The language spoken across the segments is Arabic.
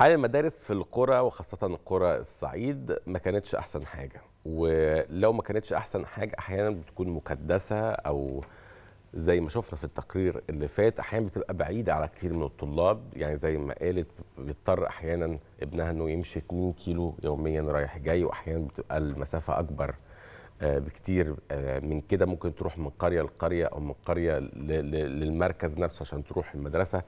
حال المدارس في القرى وخاصة قرى الصعيد ما كانتش أحسن حاجة ولو ما كانتش أحسن حاجة أحيانا بتكون مكدسة أو زي ما شفنا في التقرير اللي فات أحيانا بتبقى بعيدة على كتير من الطلاب يعني زي ما قالت بيضطر أحيانا ابنها إنه يمشي 2 كيلو يوميا رايح جاي وأحيانا بتبقى المسافة أكبر آه، بكتير آه، من كده ممكن تروح من قريه لقريه او من قريه للمركز نفسه عشان تروح المدرسه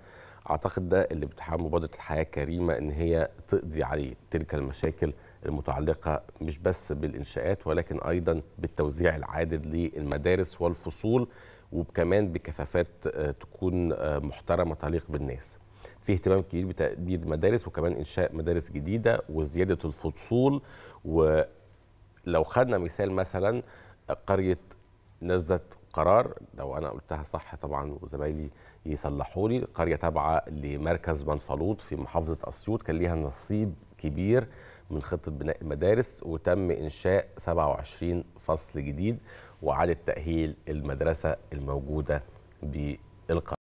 اعتقد ده اللي بتحاول مبادره الحياه الكريمه ان هي تقضي عليه تلك المشاكل المتعلقه مش بس بالانشاءات ولكن ايضا بالتوزيع العادل للمدارس والفصول وكمان بكثافات آه، تكون محترمه تليق بالناس. في اهتمام كبير بتقدير مدارس وكمان انشاء مدارس جديده وزياده الفصول و لو خدنا مثال مثلا قريه نزت قرار لو انا قلتها صح طبعا وزمايلي يصلحوا لي قريه تابعه لمركز بنفلوط في محافظه اسيوط كان ليها نصيب كبير من خطه بناء المدارس وتم انشاء 27 فصل جديد واعاده تاهيل المدرسه الموجوده بالقرية